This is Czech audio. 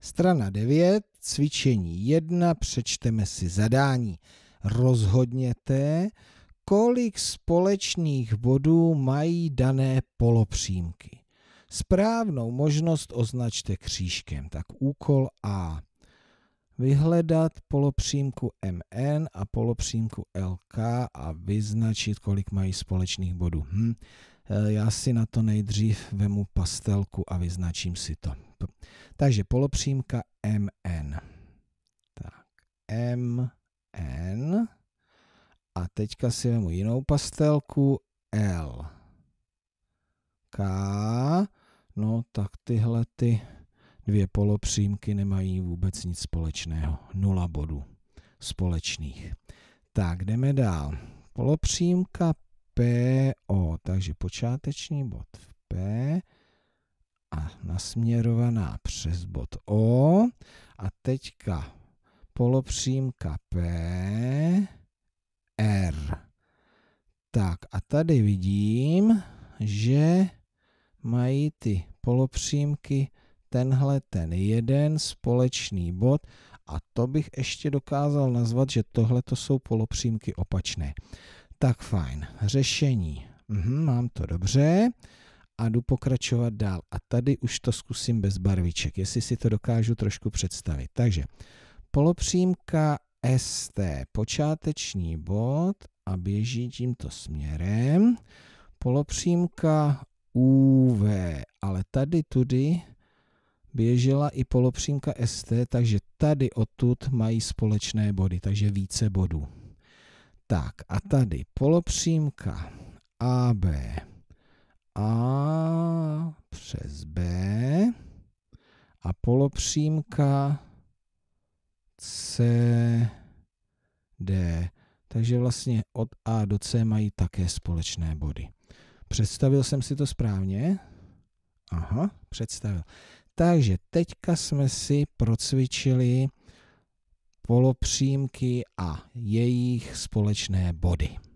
Strana 9, cvičení 1, přečteme si zadání. Rozhodněte, kolik společných bodů mají dané polopřímky. Správnou možnost označte křížkem, tak úkol A. Vyhledat polopřímku MN a polopřímku LK a vyznačit, kolik mají společných bodů. Hm. E, já si na to nejdřív vemu pastelku a vyznačím si to. Takže polopřímka mn. Tak, mn. A teďka si vemu jinou pastelku L. K. No tak tyhle ty dvě polopřímky nemají vůbec nic společného. Nula bodů společných. Tak, jdeme dál. Polopřímka PO, takže počáteční bod v P a nasměrovaná přes bod O a teďka polopřímka P, R. Tak a tady vidím, že mají ty polopřímky tenhle ten jeden společný bod a to bych ještě dokázal nazvat, že tohle to jsou polopřímky opačné. Tak fajn, řešení. Mhm, mám to dobře a jdu pokračovat dál. A tady už to zkusím bez barviček, jestli si to dokážu trošku představit. Takže polopřímka ST, počáteční bod a běží tímto směrem. Polopřímka UV, ale tady tudy běžela i polopřímka ST, takže tady odtud mají společné body, takže více bodů. Tak a tady polopřímka AB a přes B a polopřímka C, D. Takže vlastně od A do C mají také společné body. Představil jsem si to správně? Aha, představil. Takže teďka jsme si procvičili polopřímky a jejich společné body.